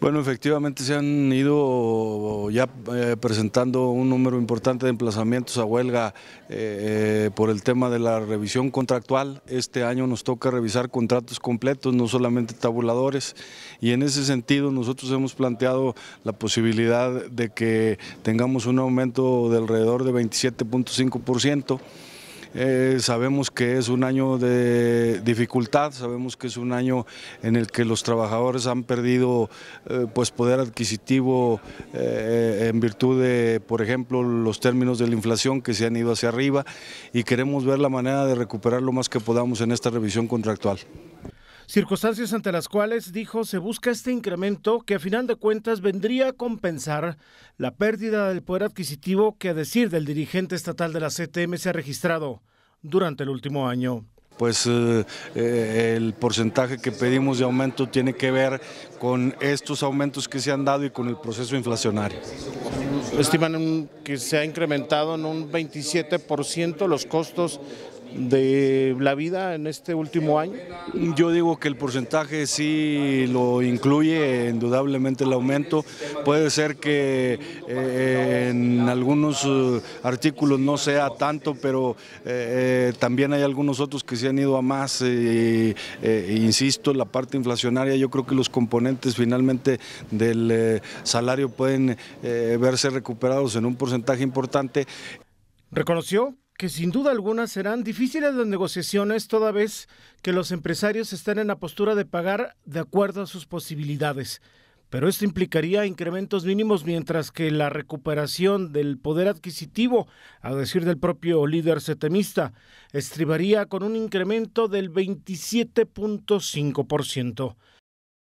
Bueno, efectivamente se han ido eh, ya eh, presentando un número importante de emplazamientos a huelga eh, por el tema de la revisión contractual. Este año nos toca revisar contratos completos, no solamente tabuladores, y en ese sentido nosotros hemos planteado la posibilidad de que tengamos un aumento de alrededor de 27.5%. Eh, sabemos que es un año de dificultad, sabemos que es un año en el que los trabajadores han perdido eh, pues, poder adquisitivo eh, en virtud de, por ejemplo, los términos de la inflación que se han ido hacia arriba y queremos ver la manera de recuperar lo más que podamos en esta revisión contractual circunstancias ante las cuales, dijo, se busca este incremento que a final de cuentas vendría a compensar la pérdida del poder adquisitivo que a decir del dirigente estatal de la CTM se ha registrado durante el último año pues eh, eh, el porcentaje que pedimos de aumento tiene que ver con estos aumentos que se han dado y con el proceso inflacionario estiman que se ha incrementado en un 27% los costos de la vida en este último año? Yo digo que el porcentaje sí lo incluye, indudablemente el aumento. Puede ser que eh, en algunos eh, artículos no sea tanto, pero eh, también hay algunos otros que se han ido a más. insisto, la parte inflacionaria, yo creo que los componentes finalmente del salario pueden verse recuperados en un porcentaje importante. Reconoció que sin duda alguna serán difíciles las negociaciones toda vez que los empresarios están en la postura de pagar de acuerdo a sus posibilidades. Pero esto implicaría incrementos mínimos mientras que la recuperación del poder adquisitivo, a decir del propio líder setemista, estribaría con un incremento del 27.5%.